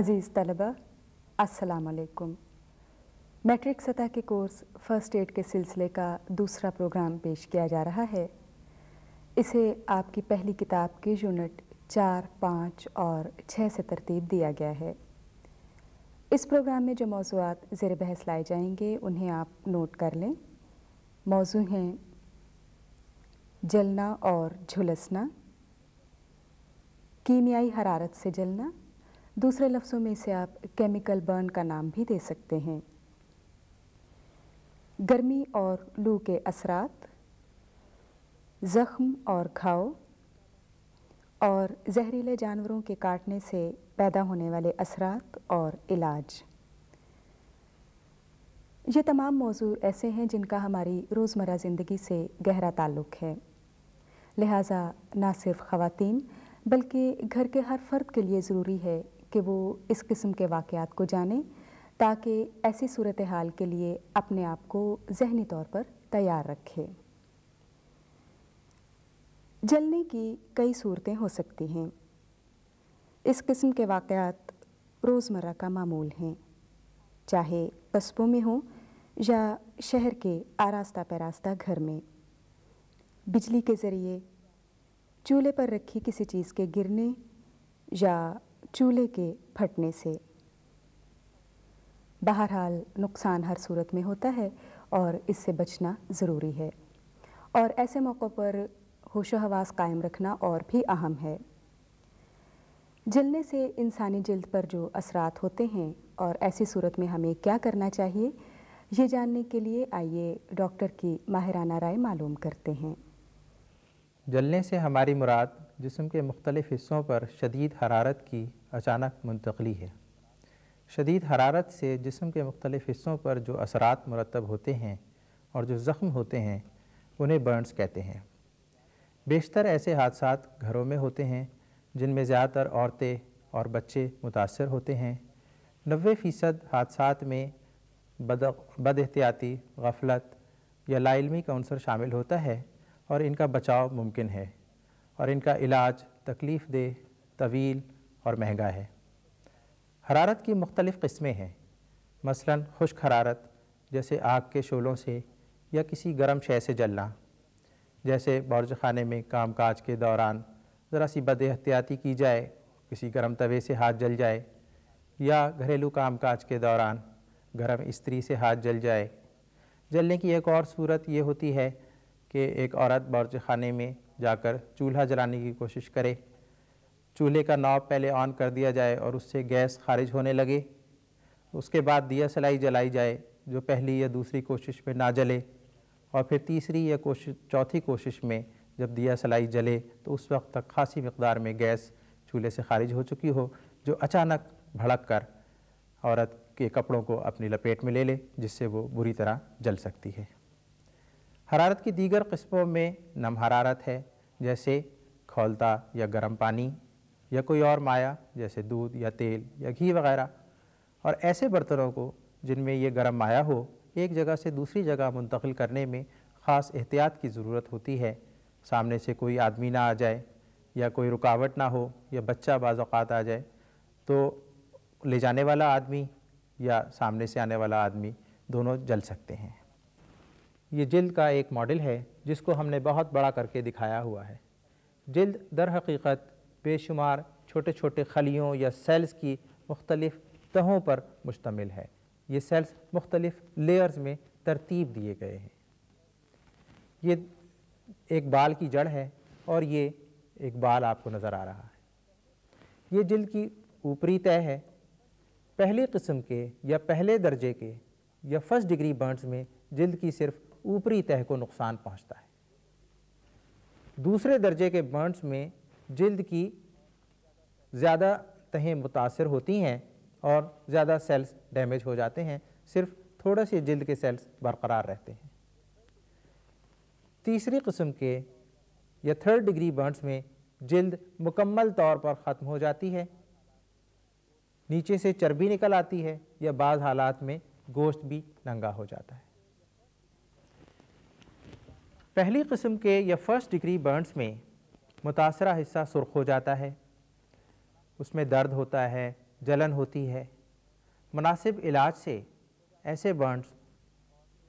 अज़ीज़ तलबा असलकुम मैट्रिक सतह के कोर्स फ़र्स्ट एड के सिलसिले का दूसरा प्रोग्राम पेश किया जा रहा है इसे आपकी पहली किताब के यूनिट चार पाँच और छः से तरतीब दिया गया है इस प्रोग्राम में जो मौजूद ज़ेर बहस लाए जाएंगे उन्हें आप नोट कर लें मौजू हैं जलना और झुलसना कीमियाई हरारत से जलना दूसरे लफ्ज़ों में इसे आप केमिकल बर्न का नाम भी दे सकते हैं गर्मी और लू के असरात ज़ख्म और घाव और जहरीले जानवरों के काटने से पैदा होने वाले असरात और इलाज ये तमाम मौजू ऐसे हैं जिनका हमारी रोज़मर्रा ज़िंदगी से गहरा ताल्लुक़ है लिहाजा ना सिर्फ ख़वान बल्कि घर के हर फर्द के लिए ज़रूरी है कि वो इस किस्म के वाकयात को जानें ताकि ऐसी सूरत हाल के लिए अपने आप को जहनी तौर पर तैयार रखे जलने की कई सूरतें हो सकती हैं इस किस्म के वाकयात रोज़मर्रा का मामूल हैं चाहे कस्बों में हों या शहर के आरास्ता पैरास्ता घर में बिजली के ज़रिए चूल्हे पर रखी किसी चीज़ के गिरने या चूल्हे के फटने से बहरहाल नुकसान हर सूरत में होता है और इससे बचना ज़रूरी है और ऐसे मौक़ों पर होश हवास कायम रखना और भी अहम है जलने से इंसानी जल्द पर जो असरात होते हैं और ऐसी सूरत में हमें क्या करना चाहिए ये जानने के लिए आइए डॉक्टर की माहिराना राय मालूम करते हैं जलने से हमारी मुराद जिसम के मुख्तलिफ़ हिस्सों पर शदीद हरारत की अचानक मुंतकली है शदीद हरारत से जिसम के मुख्तलिफ़ हिस्सों पर जो असरात मरतब होते हैं और जो ज़ख़्म होते हैं उन्हें बर्नस कहते हैं बेशतर ऐसे हादसा घरों में होते हैं जिनमें ज़्यादातर औरतें और बच्चे मुतासर होते हैं नबे फ़ीसद हादसा में बद एहतियाती गफलत या लाइलमी का अनसर शामिल होता है और इनका बचाव मुमकिन है और इनका इलाज तकलीफ़ दे तवील और महंगा है हरारत की मुख्तलिफ़ किस्में हैं मसलन खुश्क हरारत जैसे आग के शोलों से या किसी गर्म शय से जलना जैसे बौरज खाने में काम काज के दौरान ज़रा सी बद एहतियाती की जाए किसी गर्म तवे से हाथ जल जाए या घरेलू काम काज के दौरान गर्म इस्त्री से हाथ जल जाए जलने की एक और सूरत ये होती है कि एक औरत बौरज खाने में जाकर चूल्हा जलाने की कोशिश करें चूल्हे का नाव पहले ऑन कर दिया जाए और उससे गैस खारिज होने लगे उसके बाद दिया सलाई जलाई जाए जो पहली या दूसरी कोशिश में ना जले और फिर तीसरी या कोशिश चौथी कोशिश में जब दिया सलाई जले तो उस वक्त तक खासी मकदार में गैस चूल्हे से खारिज हो चुकी हो जो अचानक भड़क कर औरत के कपड़ों को अपनी लपेट में ले ले जिससे वो बुरी तरह जल सकती है हरारत की दीगर कस्बों में नम हरारत है जैसे खोलता या गर्म पानी या कोई और माया जैसे दूध या तेल या घी वगैरह और ऐसे बर्तनों को जिनमें ये गर्म माया हो एक जगह से दूसरी जगह मुंतकिल करने में ख़ास एहतियात की ज़रूरत होती है सामने से कोई आदमी ना आ जाए या कोई रुकावट ना हो या बच्चा बाज़ात आ जाए तो ले जाने वाला आदमी या सामने से आने वाला आदमी दोनों जल सकते हैं ये जिल्द का एक मॉडल है जिसको हमने बहुत बड़ा करके दिखाया हुआ है जिल्द दर हकीकत बेशुमार छोटे छोटे खलियों या सेल्स की मुख्तलिफ़ तहों पर मुश्तमिल है ये सेल्स मुख्तलिफ़ लेयर्स में तरतीब दिए गए हैं ये एक बाल की जड़ है और ये एक बाल आपको नज़र आ रहा है ये जिल्द की ऊपरी तय है पहली किस्म के या पहले दर्जे के या फर्स्ट डिग्री बर्ड्स में जिल्द की सिर्फ ऊपरी तह को नुकसान पहुंचता है दूसरे दर्जे के बर्न्स में जल्द की ज़्यादा तहें मुतासर होती हैं और ज़्यादा सेल्स डैमेज हो जाते हैं सिर्फ थोड़े से जल्द के सेल्स बरकरार रहते हैं तीसरी कस्म के या थर्ड डिग्री बर्न्स में जल्द मुकम्मल तौर पर ख़त्म हो जाती है नीचे से चर्बी निकल आती है या बाज़ हालात में गोश्त भी नंगा हो जाता है पहली कस्म के या फर्स्ट डिग्री बर्न्स में मुतासरा हिस्सा सुर्ख हो जाता है उसमें दर्द होता है जलन होती है मुनासिब इलाज से ऐसे बर्न्स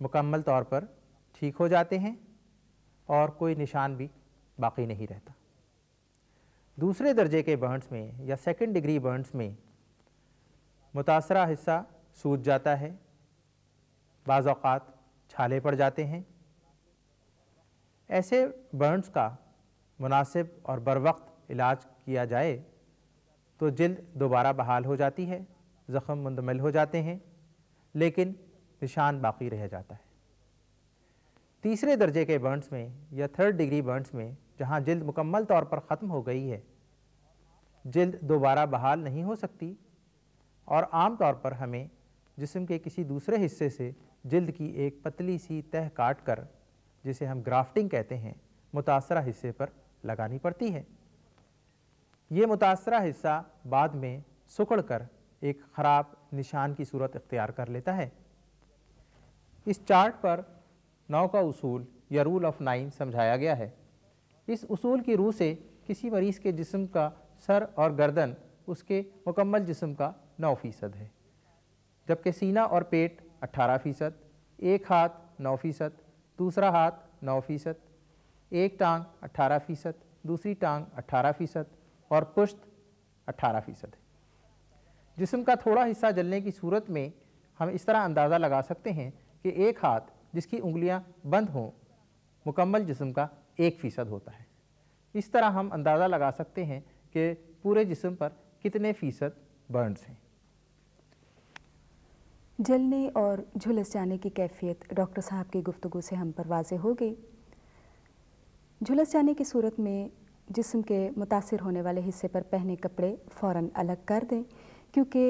मुकम्मल तौर पर ठीक हो जाते हैं और कोई निशान भी बाकी नहीं रहता दूसरे दर्जे के बर्न्स में या सेकंड डिग्री बर्न्स में मुतासरा हिस्सा सूज जाता है बाज़ात छाले पड़ जाते हैं ऐसे बर्न्स का मुनासिब और बर वक्त इलाज किया जाए तो जल्द दोबारा बहाल हो जाती है ज़ख़म मुंदमल हो जाते हैं लेकिन निशान बाकी रह जाता है तीसरे दर्जे के बर्न्स में या थर्ड डिग्री बर्न्स में जहाँ जल्द मुकम्मल तौर पर ख़त्म हो गई है जल्द दोबारा बहाल नहीं हो सकती और आम तौर पर हमें जिसम के किसी दूसरे हिस्से से जल्द की एक पतली सी तह काट कर जिसे हम ग्राफ्टिंग कहते हैं मुतासरा हिस्से पर लगानी पड़ती है ये मुतासरा हिस्सा बाद में सकड़ कर एक ख़राब निशान की सूरत इख्तियार कर लेता है इस चार्ट पर नौ का उसूल या रूल ऑफ नाइन समझाया गया है इस उसूल की रूह से किसी मरीज़ के जिस्म का सर और गर्दन उसके मुकम्मल जिस्म का नौ फ़ीसद है जबकि सीना और पेट अट्ठारह फ़ीसद एक हाथ नौ फ़ीसद दूसरा हाथ 9 फीसद एक टांग 18 फीसद दूसरी टांग 18 फीसद और पुश्त 18 फीसद जिसम का थोड़ा हिस्सा जलने की सूरत में हम इस तरह अंदाज़ा लगा सकते हैं कि एक हाथ जिसकी उंगलियां बंद हों मुकम्मल जिसम का एक फ़ीसद होता है इस तरह हम अंदाज़ा लगा सकते हैं कि पूरे जिसम पर कितने फ़ीसद बर्नस हैं जलने और झुलस जाने की कैफियत डॉक्टर साहब की गुफ्तु से हम पर वाज हो गई झुलस जाने की सूरत में जिसम के मुतासर होने वाले हिस्से पर पहने कपड़े फ़ौर अलग कर दें क्योंकि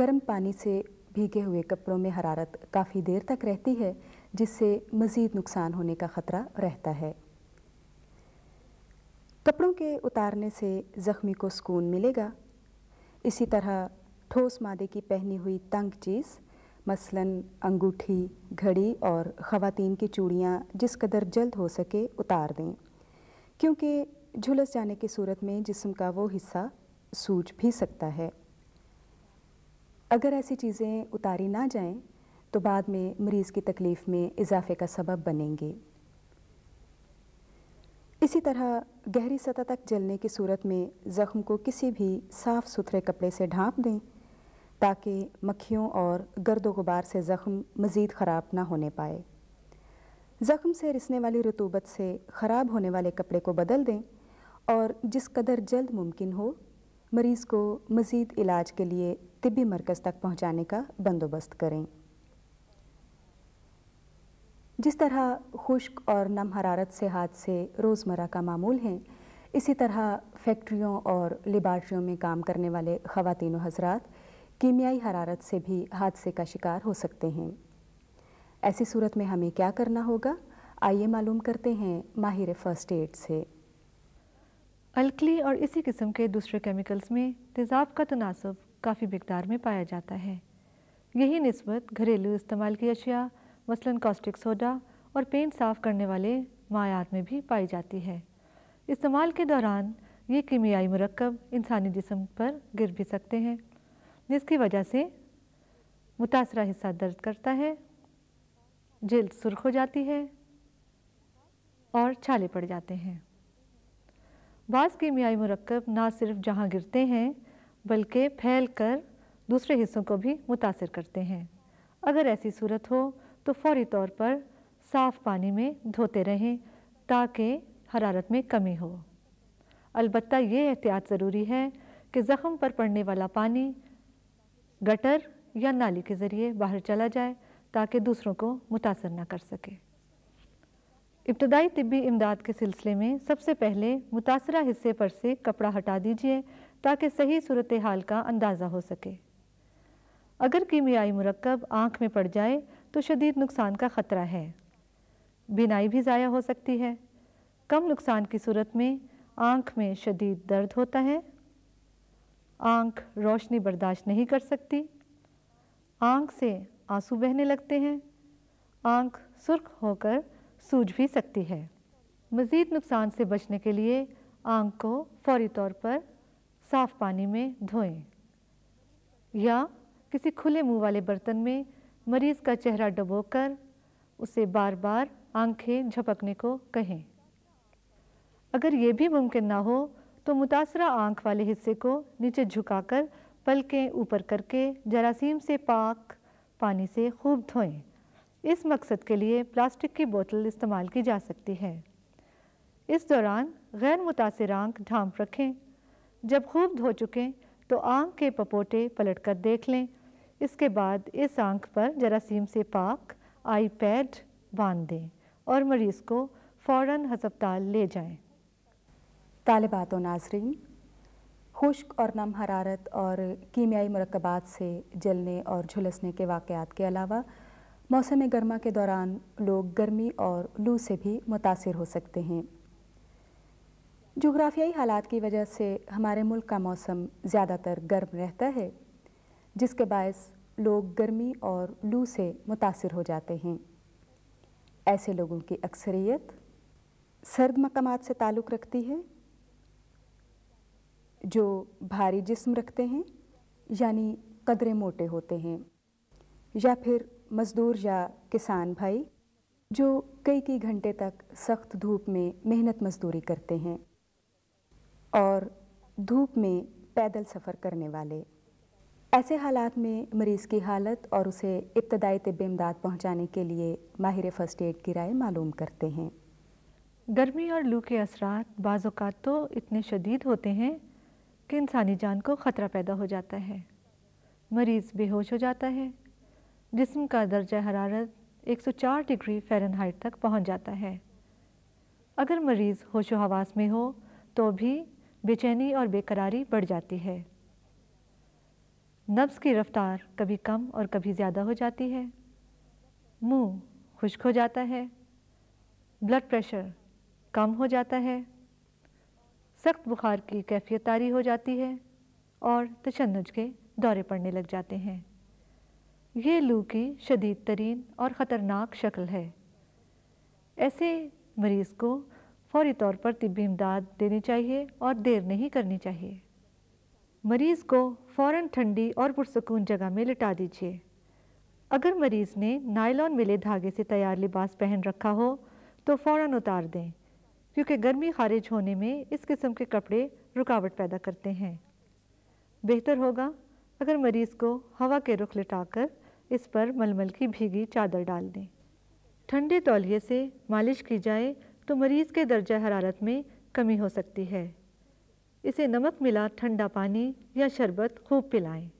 गर्म पानी से भीगे हुए कपड़ों में हरारत काफ़ी देर तक रहती है जिससे मज़ीद नुकसान होने का ख़तरा रहता है कपड़ों के उतारने से ज़ख्मी को सुकून मिलेगा इसी तरह ठोस मादे की पहनी हुई तंग चीज़ मसलन अंगूठी घड़ी और ख़वातीन की चूड़ियाँ जिस कदर जल्द हो सके उतार दें क्योंकि झुलस जाने की सूरत में जिस्म का वो हिस्सा सूज भी सकता है अगर ऐसी चीज़ें उतारी ना जाएं तो बाद में मरीज़ की तकलीफ़ में इजाफे का सबब बनेंगे इसी तरह गहरी सतह तक जलने की सूरत में ज़ख्म को किसी भी साफ़ सुथरे कपड़े से ढांप दें ताकि मक्खियों और गर्द गुबार से ज़ख़म मज़ीद ख़राब ना होने पाए ज़ख़म से रिसने वाली रतूबत से ख़राब होने वाले कपड़े को बदल दें और जिस कदर जल्द मुमकिन हो मरीज़ को मज़ीद इलाज के लिए तिबी मरकज़ तक पहुँचाने का बंदोबस्त करें जिस तरह खुश्क और नम हरारत से हाथ से रोज़मर्रा का मामूल हैं इसी तरह फैक्ट्रियों और लेबार्ट्रियों में काम करने वाले ख़वान हजरात कीमियाई हरारत से भी हादसे का शिकार हो सकते हैं ऐसी सूरत में हमें क्या करना होगा आइए मालूम करते हैं माहिर फर्स्ट एड से अलकली और इसी किस्म के दूसरे केमिकल्स में तेज़ाब का तनासब काफ़ी मकदार में पाया जाता है यही नस्बत घरेलू इस्तेमाल की अशिया मसलन कास्टिक सोडा और पेंट साफ़ करने वाले मायात में भी पाई जाती है इस्तेमाल के दौरान ये कीमियाई मरकब इंसानी जिसम पर गिर भी सकते हैं जिसकी वजह से मुतासरा हिस्सा दर्द करता है जल्द सुर्ख हो जाती है और छाले पड़ जाते हैं बास कीमियाई मरकब ना सिर्फ जहाँ गिरते हैं बल्कि फैल कर दूसरे हिस्सों को भी मुतासर करते हैं अगर ऐसी सूरत हो तो फौरी तौर पर साफ़ पानी में धोते रहें ताकि हरारत में कमी हो अलबत्त ये एहतियात ज़रूरी है कि ज़ख़म पर पड़ने वाला पानी गटर या नाली के ज़रिए बाहर चला जाए ताकि दूसरों को मुतासर ना कर सके इब्तदाई तबी इमदाद के सिलसिले में सबसे पहले मुतासरा हिस्से पर से कपड़ा हटा दीजिए ताकि सही सूरत हाल का अंदाज़ा हो सके अगर कीमियाई मरकब आँख में पड़ जाए तो शदीद नुकसान का ख़तरा है बिनाई भी ज़ाया हो सकती है कम नुकसान की सूरत में आँख में शदीद दर्द होता है आंख रोशनी बर्दाश्त नहीं कर सकती आंख से आंसू बहने लगते हैं आंख सुर्ख होकर सूज भी सकती है मज़ीद नुकसान से बचने के लिए आंख को फौरी तौर पर साफ़ पानी में धोएं या किसी खुले मुंह वाले बर्तन में मरीज़ का चेहरा डबोकर उसे बार बार आंखें झपकने को कहें अगर ये भी मुमकिन ना हो तो मुतासरा आँख वाले हिस्से को नीचे झुकाकर पलकें ऊपर करके जरासीम से पाक पानी से खूब धोएं इस मकसद के लिए प्लास्टिक की बोतल इस्तेमाल की जा सकती है इस दौरान गैर मुतासर आंख ढांप रखें जब खूब धो चुकें तो आँख के पपोटे पलट कर देख लें इसके बाद इस आँख पर जरासीम से पाक आईपैड बांध दें और मरीज़ को फ़ौर हस्पताल ले जाएँ तालबात व नाजरीन खुश्क और नम हरारत और कीमियाई मरकबात से जलने और झुलसने के वाक़ात के अलावा मौसम गर्मा के दौरान लोग गर्मी और लू से भी मुतासर हो सकते हैं जोग्राफियाई हालात की वजह से हमारे मुल्क का मौसम ज़्यादातर गर्म रहता है जिसके बायस लोग गर्मी और लू से मुतासर हो जाते हैं ऐसे लोगों की अक्सरियत सर्द मकाम से ताल्लुक़ रखती है जो भारी जिस्म रखते हैं यानी कदरे मोटे होते हैं या फिर मज़दूर या किसान भाई जो कई कई घंटे तक सख्त धूप में मेहनत मज़दूरी करते हैं और धूप में पैदल सफ़र करने वाले ऐसे हालात में मरीज़ की हालत और उसे इब्तदाई तब इमदाद पहुँचाने के लिए माहिर फ़र्स्ट एड की राय मालूम करते हैं गर्मी और लू के असरात बाज़ात तो इतने शदीद होते हैं कि इंसानी जान को ख़तरा पैदा हो जाता है मरीज़ बेहोश हो जाता है जिसम का दर्जा हरारत 104 डिग्री फ़ारेनहाइट तक पहुंच जाता है अगर मरीज़ होश हवास में हो तो भी बेचैनी और बेकरारी बढ़ जाती है नब्स की रफ़्तार कभी कम और कभी ज़्यादा हो जाती है मुंह खुश्क हो जाता है ब्लड प्रेशर कम हो जाता है सख्त बुखार की कैफियत तारी हो जाती है और तशनज के दौरे पड़ने लग जाते हैं ये लू की शदीद तरीन और ख़तरनाक शक्ल है ऐसे मरीज़ को फौरी तौर पर तबी इमदाद देनी चाहिए और देर नहीं करनी चाहिए मरीज़ को फ़ौर ठंडी और पुरसकून जगह में लिटा दीजिए अगर मरीज़ ने नायलॉन मिले धागे से तैयार लिबास पहन रखा हो तो फ़ौर उतार दें क्योंकि गर्मी खारिज होने में इस किस्म के कपड़े रुकावट पैदा करते हैं बेहतर होगा अगर मरीज़ को हवा के रुख लिटाकर इस पर मलमल की भीगी चादर डाल दें ठंडे तौलिए से मालिश की जाए तो मरीज़ के दर्जा हरारत में कमी हो सकती है इसे नमक मिला ठंडा पानी या शरबत खूब पिलाएं।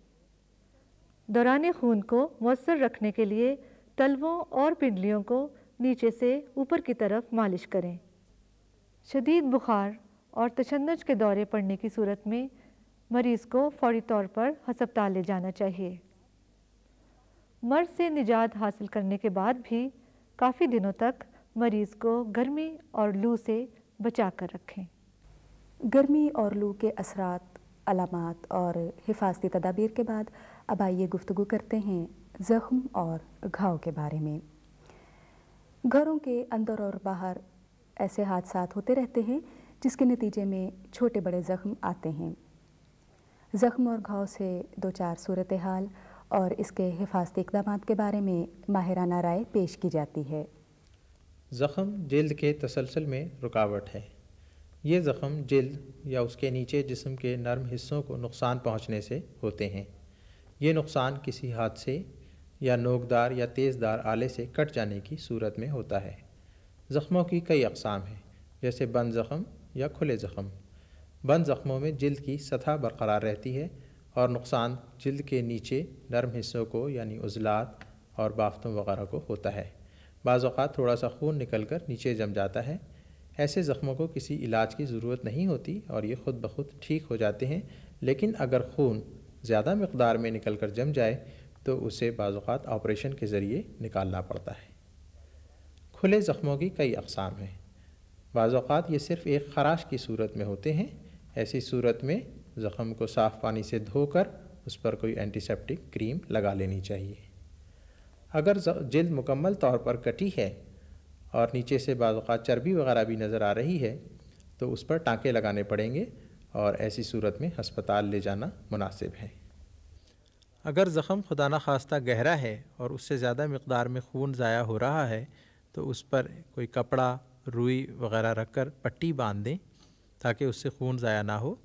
दौरान खून को मौसर रखने के लिए तलवों और पिंडलियों को नीचे से ऊपर की तरफ मालिश करें शदीद बुखार और तशनज के दौरे पड़ने की सूरत में मरीज़ को फौरी तौर पर हस्पताल ले जाना चाहिए मर्ज से निजात हासिल करने के बाद भी काफ़ी दिनों तक मरीज़ को गर्मी और लू से बचा कर रखें गर्मी और लू के असरात अलामत और हिफाजती तदाबीर के बाद अब आइए गुफ्तु करते हैं ज़ख्म और घाव के बारे में घरों के अंदर और बाहर ऐसे हादसा होते रहते हैं जिसके नतीजे में छोटे बड़े ज़ख्म आते हैं ज़ख्म और घाव से दो चार सूरत हाल और इसके हिफाजती इकदाम के बारे में माहिराना राय पेश की जाती है ज़ख्म जल्द के तसलसल में रुकावट है ये ज़ख़म जल्द या उसके नीचे जिसम के नरम हिस्सों को नुकसान पहुँचने से होते हैं ये नुकसान किसी हादसे या नोकदार या तेज़दार आले से कट जाने की सूरत में होता है ज़ख्मों की कई अकसाम हैं जैसे बंद ज़ख़म या खुले ज़ख़म बंद ज़ख्मों में जल्द की सतह बरकरार रहती है और नुकसान जल्द के नीचे नरम हिस्सों को यानी उजलात और बाफ्तों वगैरह को होता है बाज़ात थोड़ा सा खून निकल कर नीचे जम जाता है ऐसे ज़ख्मों को किसी इलाज की ज़रूरत नहीं होती और ये ख़ुद ब खुद ठीक हो जाते हैं लेकिन अगर खून ज़्यादा मकदार में निकल कर जम जाए तो उसे बाज़ात ऑपरेशन के ज़रिए निकालना पड़ता है खुले ज़ख्मों की कई अकसाम हैं बाज़ात ये सिर्फ़ एक खराश की सूरत में होते हैं ऐसी सूरत में ज़ख़म को साफ़ पानी से धोकर उस पर कोई एंटीसेप्टिक क्रीम लगा लेनी चाहिए अगर जल्द मुकम्मल तौर पर कटी है और नीचे से बाज़ात चर्बी वगैरह भी नज़र आ रही है तो उस पर टाँके लगाने पड़ेंगे और ऐसी सूरत में हस्पताल ले जाना मुनासिब है अगर ज़ख़म खुदा न खास्ता गहरा है और उससे ज़्यादा मकदार में खून ज़ाया हो रहा है तो उस पर कोई कपड़ा रुई वगैरह रखकर पट्टी बांध दें ताकि उससे खून ज़ाया ना हो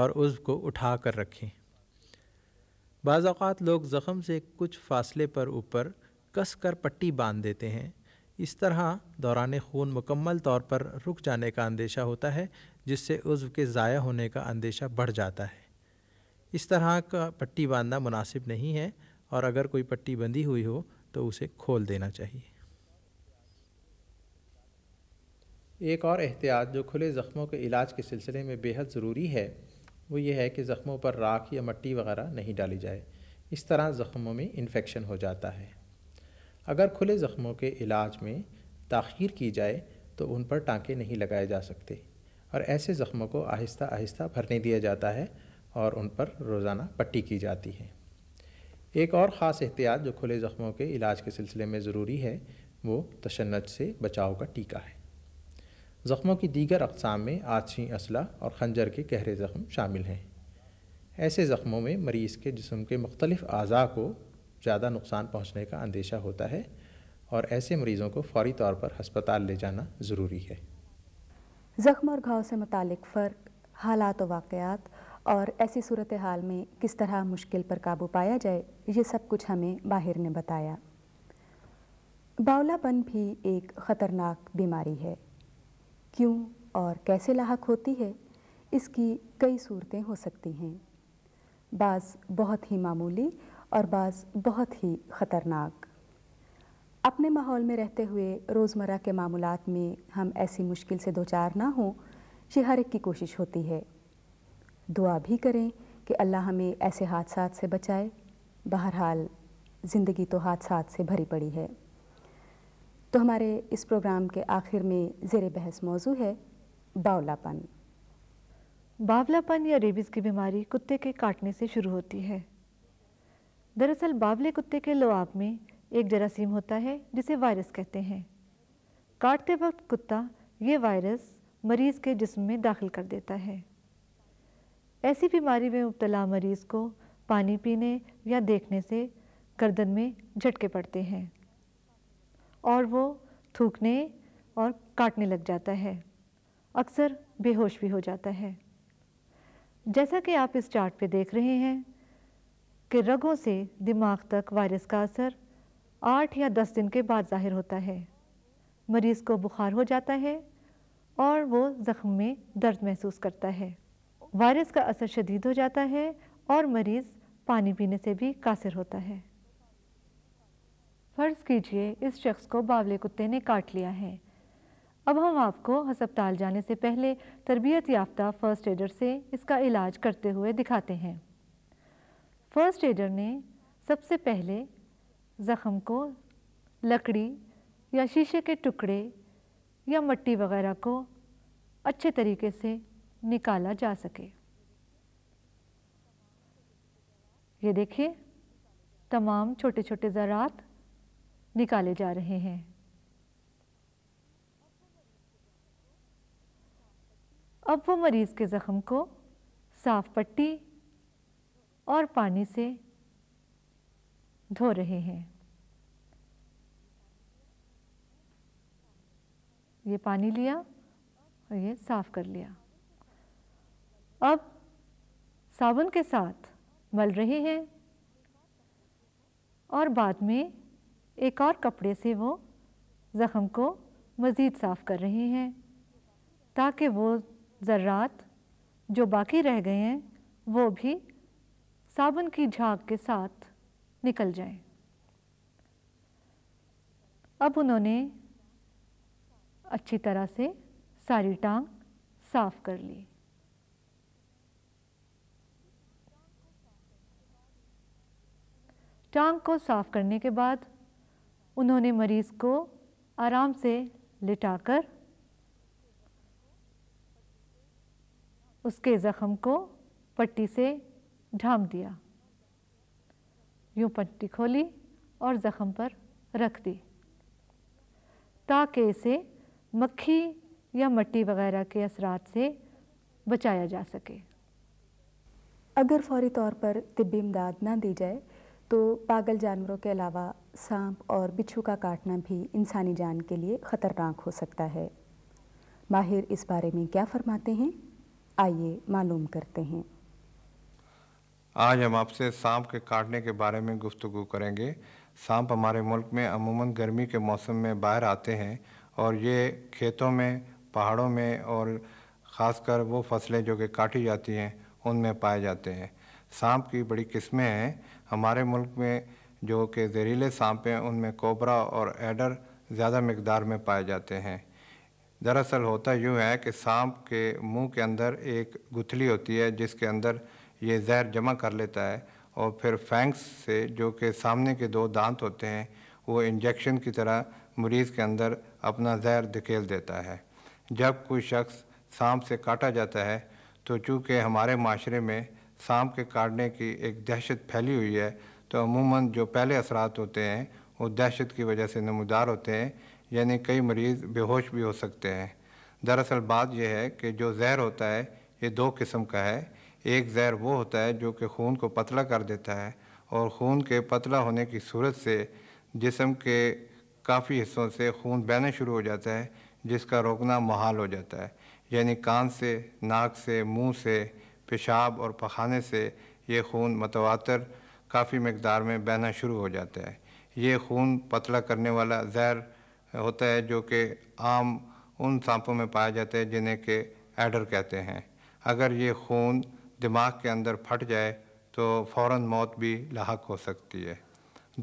और उसको उठा कर रखें बाज़ात लोग ज़ख़म से कुछ फासले पर ऊपर कस कर पट्टी बांध देते हैं इस तरह दौरान खून मुकम्मल तौर पर रुक जाने का अंदेशा होता है जिससे उज्व के ज़ाया होने का अंदेशा बढ़ जाता है इस तरह का पट्टी बांधना मुनासिब नहीं है और अगर कोई पट्टी बंधी हुई हो तो उसे खोल देना चाहिए एक और एहतियात जो खुले ज़ख्मों के इलाज के सिलसिले में बेहद ज़रूरी है वो ये है कि ज़ख्मों पर राख या मट्टी वगैरह नहीं डाली जाए इस तरह ज़ख्मों में इन्फेक्शन हो जाता है अगर खुले ज़ख्मों के इलाज में तखीर की जाए तो उन पर टाँके नहीं लगाए जा सकते और ऐसे ज़ख्मों को आहिस्ता आहिस्ता भरने दिया जाता है और उन पर रोज़ाना पट्टी की जाती है एक और ख़ास एहतियात जो खुले ज़ख्मों के इलाज के सिलसिले में ज़रूरी है वो तशन्नत से बचाव का टीका है ज़ख्मों की दीगर अकसाम में आछी असला और खंजर के गहरे ज़ख्म शामिल हैं ऐसे ज़ख्मों में मरीज़ के जिसम के मुख्तलिफ अज़ा को ज़्यादा नुकसान पहुँचने का अंदेशा होता है और ऐसे मरीज़ों को फौरी तौर पर हस्पताल ले जाना ज़रूरी है ज़ख्म और घाव से मतलब फ़र्क हालात वाक़ात और ऐसी सूरत हाल में किस तरह मुश्किल पर काबू पाया जाए ये सब कुछ हमें बाहिर ने बताया बावलापन भी एक ख़तरनाक बीमारी है क्यों और कैसे लाक होती है इसकी कई सूरतें हो सकती हैं बाज़ बहुत ही मामूली और बाज़ बहुत ही ख़तरनाक अपने माहौल में रहते हुए रोज़मर्रा के मामूलत में हम ऐसी मुश्किल से दो चार ना हों ये हर एक की कोशिश होती है दुआ भी करें कि अल्लाह हमें ऐसे हादसा से बचाए बहरहाल ज़िंदगी तो हादसा से भरी पड़ी है तो हमारे इस प्रोग्राम के आखिर में जेर बहस मौजू है बावलापन बावलापन या रेबीज़ की बीमारी कुत्ते के काटने से शुरू होती है दरअसल बावले कुत्ते के लुआब में एक जरासीम होता है जिसे वायरस कहते हैं काटते वक्त कुत्ता ये वायरस मरीज़ के जिस्म में दाखिल कर देता है ऐसी बीमारी में मुबतला मरीज़ को पानी पीने या देखने से गर्दन में झटके पड़ते हैं और वो थूकने और काटने लग जाता है अक्सर बेहोश भी हो जाता है जैसा कि आप इस चार्ट पे देख रहे हैं कि रगों से दिमाग तक वायरस का असर आठ या दस दिन के बाद ज़ाहिर होता है मरीज़ को बुखार हो जाता है और वो ज़ख्म में दर्द महसूस करता है वायरस का असर शदीद हो जाता है और मरीज़ पानी पीने से भी कासिर होता है फ़र्ज़ कीजिए इस शख्स को बावले कुत्ते ने काट लिया है अब हम आपको हस्पताल जाने से पहले तरबियत याफ्ता फ़र्स्ट एडर से इसका इलाज करते हुए दिखाते हैं फ़र्स्ट एडर ने सबसे पहले ज़ख़म को लकड़ी या शीशे के टुकड़े या मट्टी वगैरह को अच्छे तरीके से निकाला जा सके ये देखिए तमाम छोटे छोटे ज़रात निकाले जा रहे हैं अब वो मरीज़ के ज़ख्म को साफ पट्टी और पानी से धो रहे हैं ये पानी लिया और ये साफ़ कर लिया अब साबुन के साथ मल रहे हैं और बाद में एक और कपड़े से वो ज़ख़म को मज़ीद साफ़ कर रहे हैं ताकि वो ज़र्रात जो बाकी रह गए हैं वो भी साबुन की झाग के साथ निकल जाएं। अब उन्होंने अच्छी तरह से सारी टांग साफ़ कर ली टांग को साफ़ करने के बाद उन्होंने मरीज़ को आराम से लिटाकर उसके ज़ख़म को पट्टी से ढाम दिया यूँ पट्टी खोली और ज़ख़म पर रख दी ताकि इसे मक्खी या मट्टी वगैरह के असरात से बचाया जा सके अगर फौरी तौर पर तबी इमदाद ना दी जाए तो पागल जानवरों के अलावा सांप और बिच्छू का काटना भी इंसानी जान के लिए ख़तरनाक हो सकता है माहिर इस बारे में क्या फरमाते हैं आइए मालूम करते हैं आज हम आपसे सांप के काटने के बारे में गुफ्तु करेंगे सांप हमारे मुल्क में अमूमन गर्मी के मौसम में बाहर आते हैं और ये खेतों में पहाड़ों में और ख़ासकर वो फसलें जो कि काटी जाती हैं उनमें पाए जाते हैं सांप की बड़ी किस्में हैं हमारे मुल्क में जो कि जहरीले सांप हैं उनमें कोबरा और एडर ज़्यादा मकदार में पाए जाते हैं दरअसल होता यूँ है कि सांप के मुंह के अंदर एक गुथली होती है जिसके अंदर ये जहर जमा कर लेता है और फिर फैंक्स से जो कि सामने के दो दांत होते हैं वो इंजेक्शन की तरह मरीज़ के अंदर अपना जहर धकेल देता है जब कोई शख्स सांप से काटा जाता है तो चूँकि हमारे माशरे में सांप के काटने की एक दहशत फैली हुई है तो अमूमन जो पहले असरात होते हैं वो दहशत की वजह से नमदार होते हैं यानी कई मरीज़ बेहोश भी हो सकते हैं दरअसल बात यह है कि जो जहर होता है ये दो किस्म का है एक जहर वो होता है जो कि खून को पतला कर देता है और खून के पतला होने की सूरत से जिसम के काफ़ी हिस्सों से खून बहना शुरू हो जाता है जिसका रोकना महाल हो जाता है यानी कान से नाक से मुंह से पेशाब और पखाने से ये खून मतवातर काफ़ी मकदार में बहना शुरू हो जाता है ये खून पतला करने वाला जहर होता है जो कि आम उन सांपों में पाया जाता है जिन्हें के एडर कहते हैं अगर ये खून दिमाग के अंदर फट जाए तो फ़ौर मौत भी लाक हो सकती है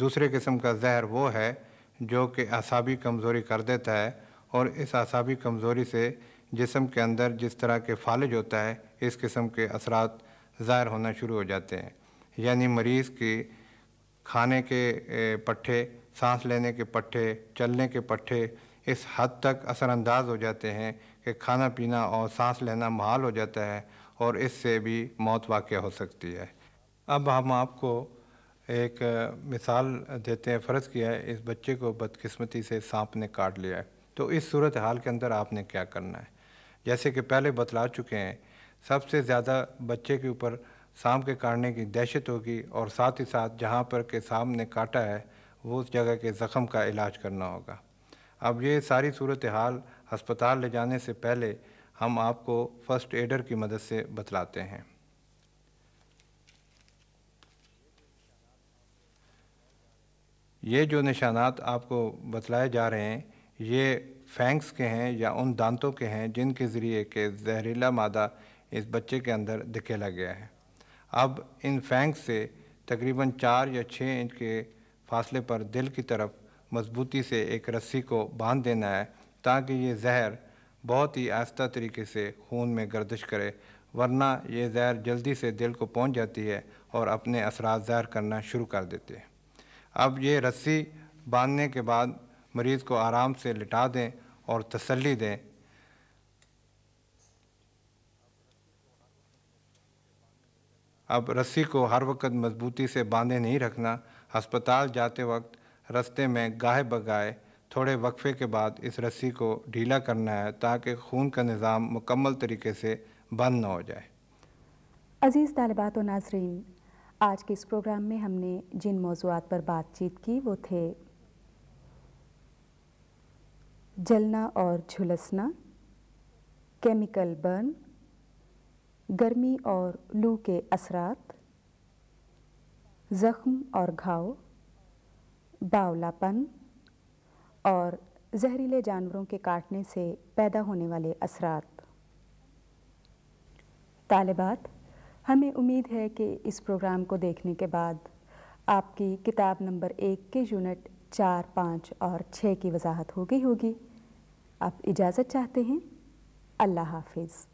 दूसरे किस्म का जहर वो है जो कि असाबी कमज़ोरी कर देता है और इस असाबी कमज़ोरी से जिसम के अंदर जिस तरह के फालिज होता है इस किस्म के असरा ज़ाहिर होना शुरू हो जाते हैं यानी मरीज़ की खाने के पट्ठे सांस लेने के पट्ठे चलने के पट्ठे इस हद तक असरानंदाज हो जाते हैं कि खाना पीना और सांस लेना महाल हो जाता है और इससे भी मौत वाक़ हो सकती है अब हम आपको एक मिसाल देते हैं फ़र्ज़ किया है इस बच्चे को बदकिस्मती से सांप ने काट लिया है तो इस सूरत हाल के अंदर आपने क्या करना है जैसे कि पहले बतला चुके हैं सबसे ज़्यादा बच्चे के ऊपर सांप के काटने की दहशत होगी और साथ ही साथ जहाँ पर के सांप ने काटा है वो उस जगह के ज़ख़म का इलाज करना होगा अब ये सारी सूरत हाल हस्पताल ले जाने से पहले हम आपको फर्स्ट एडर की मदद से बतलाते हैं ये जो निशानात आपको बतलाए जा रहे हैं ये फैंक्स के हैं या उन दांतों के हैं जिनके ज़रिए के जहरीला मादा इस बच्चे के अंदर धकेला गया है अब इन फैंक से तकरीबन चार या छः इंच के फासले पर दिल की तरफ मजबूती से एक रस्सी को बांध देना है ताकि ये जहर बहुत ही आस्था तरीके से खून में गर्दिश करे वरना ये जहर जल्दी से दिल को पहुंच जाती है और अपने असरा ज़ाहिर करना शुरू कर देते हैं अब ये रस्सी बांधने के बाद मरीज़ को आराम से लिटा दें और तसल्ली दें अब रस्सी को हर वक्त मजबूती से बांधे नहीं रखना अस्पताल जाते वक्त रस्ते में गाहे बगाए थोड़े वक्फे के बाद इस रस्सी को ढीला करना है ताकि खून का निज़ाम मुकम्मल तरीके से बंद ना हो जाए अज़ीज़ तलबात और नाजरीन आज के इस प्रोग्राम में हमने जिन मौजूद पर बातचीत की वो थे जलना और झुलसना केमिकल बर्न गर्मी और लू के असरात ज़ख्म और घाव बावलापन और जहरीले जानवरों के काटने से पैदा होने वाले असरात तालिबात हमें उम्मीद है कि इस प्रोग्राम को देखने के बाद आपकी किताब नंबर एक के यूनिट चार पाँच और छः की वजाहत हो गई होगी आप इजाज़त चाहते हैं अल्लाह हाफिज़